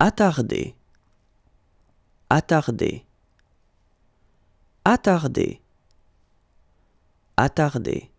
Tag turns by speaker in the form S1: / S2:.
S1: Attarder. Attarder. Attarder. Attarder.